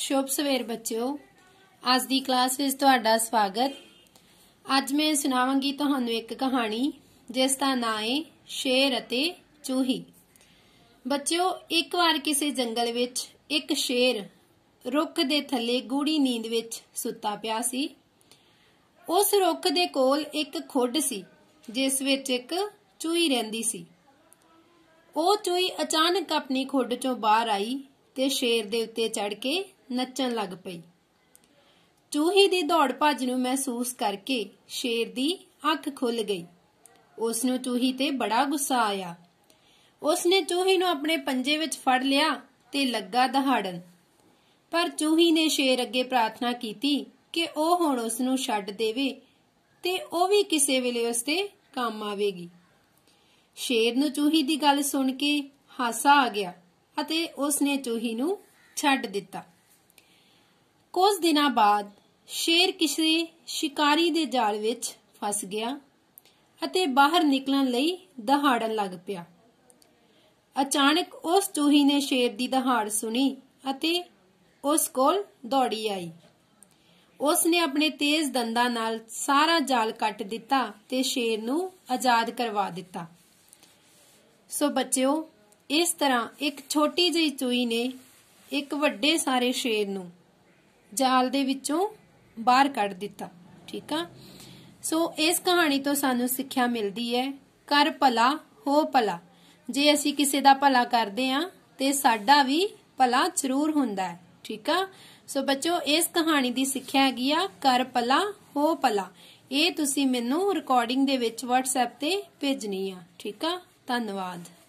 ਸ਼ੁਭ ਸਵੇਰ ਬੱਚਿਓ ਅੱਜ ਦੀ ਕਲਾਸ ਵਿੱਚ ਤੁਹਾਡਾ ਸਵਾਗਤ ਅੱਜ ਮੈਂ ਸੁਣਾਵਾਂਗੀ ਤੁਹਾਨੂੰ ਇੱਕ ਕਹਾਣੀ ਜਿਸ ਦਾ ਨਾਂ ਹੈ ਸ਼ੇਰ ਅਤੇ ਚੂਹੀ ਬੱਚਿਓ ਇੱਕ ਵਾਰ ਕਿਸੇ ਜੰਗਲ ਵਿੱਚ ਇੱਕ ਸ਼ੇਰ ਰੁੱਖ ਦੇ ਥੱਲੇ ਗੂੜੀ ਨੀਂਦ ਵਿੱਚ ਸੁੱਤਾ ਪਿਆ ਸੀ ਉਸ ਰੁੱਖ ਦੇ ਕੋਲ ਇੱਕ ਖੁੱਡ ਸੀ ਜਿਸ ਵਿੱਚ ਇੱਕ ਚੂਹੀ ਰਹਿੰਦੀ ਸੀ ਉਹ ਚੂਹੀ ਅਚਾਨਕ ਆਪਣੀ ਖੁੱਡ ਚੋਂ ਬਾਹਰ ਆਈ ਤੇ ਸ਼ੇਰ ਦੇ ਉੱਤੇ ਚੜ ਕੇ ਨੱਚਣ ਲੱਗ ਪਈ ਚੂਹੀ ਦੀ ਦੌੜ ਭੱਜ ਨੂੰ ਮਹਿਸੂਸ ਕਰਕੇ ਸ਼ੇਰ ਦੀ ਅੱਖ ਖੁੱਲ ਗਈ ਉਸ ਨੂੰ ਚੂਹੀ ਤੇ ਬੜਾ ਗੁੱਸਾ ਆਇਆ ਉਸ ਨੇ ਚੂਹੀ ਨੂੰ ਆਪਣੇ ਪੰਜੇ ਵਿੱਚ ਫੜ ਲਿਆ ਤੇ ਲੱਗਾ ਦਹਾੜਨ ਪਰ ਚੂਹੀ ਨੇ ਸ਼ੇਰ ਅੱਗੇ ਪ੍ਰਾਰਥਨਾ ਕੀਤੀ ਕਿ ਉਹ ਹੁਣ ਉਸ ਨੂੰ ਛੱਡ ਦੇਵੇ ਤੇ ਉਹ ਵੀ ਕਿਸੇ ਵੇਲੇ ਉਸ ਤੇ ਕੰਮ ਆਵੇਗੀ ਸ਼ੇਰ ਨੂੰ ਚੂਹੀ ਦੀ ਗੱਲ ਸੁਣ ਕੇ ਹਾਸਾ ਆ ਗਿਆ ਅਤੇ ਉਸ ਨੇ ਚੂਹੀ ਨੂੰ ਛੱਡ ਦਿੱਤਾ ਕੁਝ ਦਿਨਾਂ ਬਾਅਦ ਸ਼ੇਰ ਕਿਸੇ ਸ਼ਿਕਾਰੀ ਦੇ ਜਾਲ ਵਿੱਚ ਫਸ ਗਿਆ ਅਤੇ ਬਾਹਰ ਨਿਕਲਣ ਲਈ ਦਹਾੜਨ ਲੱਗ ਪਿਆ ਅਚਾਨਕ ਉਸ ਚੂਹੀ ਨੇ ਸ਼ੇਰ ਦੀ ਦਹਾੜ ਸੁਣੀ ਅਤੇ ਉਸ ਕੋਲ ਦੌੜੀ ਆਈ ਉਸ ਨੇ ਆਪਣੇ ਤੇਜ਼ ਦੰਦਾਂ ਨਾਲ ਸਾਰਾ ਜਾਲ ਕੱਟ ਦਿੱਤਾ ਤੇ ਸ਼ੇਰ ਨੂੰ ਆਜ਼ਾਦ ਕਰਵਾ ਦਿੱਤਾ ਸੋ ਬੱਚਿਓ ਇਸ ਤਰ੍ਹਾਂ ਇੱਕ ਛੋਟੀ ਜਿਹੀ ਚੂਈ ਨੇ ਇੱਕ ਵੱਡੇ ਸਾਰੇ ਸ਼ੇਰ ਨੂੰ ਜਾਲ ਦੇ ਵਿੱਚੋਂ ਬਾਹਰ ਕੱਢ ਦਿੱਤਾ ਠੀਕ ਆ ਸੋ ਇਸ ਕਹਾਣੀ ਤੋਂ ਸਾਨੂੰ ਸਿੱਖਿਆ ਮਿਲਦੀ ਹੈ ਕਰ ਭਲਾ ਹੋ ਭਲਾ ਜੇ ਅਸੀਂ ਕਿਸੇ ਦਾ ਭਲਾ ਕਰਦੇ ਆ ਤੇ ਸਾਡਾ ਵੀ ਭਲਾ ਜ਼ਰੂਰ ਹੁੰਦਾ ਹੈ ਠੀਕ ਆ ਸੋ ਬੱਚੋ ਇਸ ਕਹਾਣੀ ਦੀ ਸਿੱਖਿਆ ਹੈਗੀ ਆ ਕਰ ਭਲਾ ਹੋ ਭਲਾ ਇਹ ਤੁਸੀਂ ਮੈਨੂੰ ਰਿਕਾਰਡਿੰਗ ਦੇ ਵਿੱਚ WhatsApp ਤੇ ਭੇਜਣੀ ਆ ਠੀਕ ਆ ਧੰਨਵਾਦ